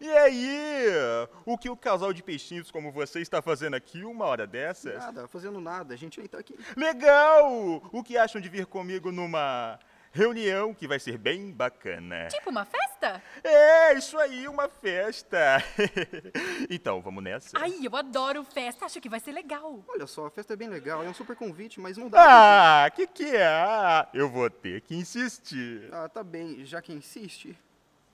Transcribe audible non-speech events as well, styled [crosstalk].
E aí? O que o casal de peixinhos como você está fazendo aqui uma hora dessas? Nada, fazendo nada, a gente vai estar tá aqui. Legal! O que acham de vir comigo numa reunião que vai ser bem bacana? Tipo uma festa? É, isso aí, uma festa. [laughs] então, vamos nessa? Ai, eu adoro festa, acho que vai ser legal. Olha só, a festa é bem legal, é um super convite, mas não dá. Ah, que que é? Eu vou ter que insistir. Ah, tá bem, já que insiste.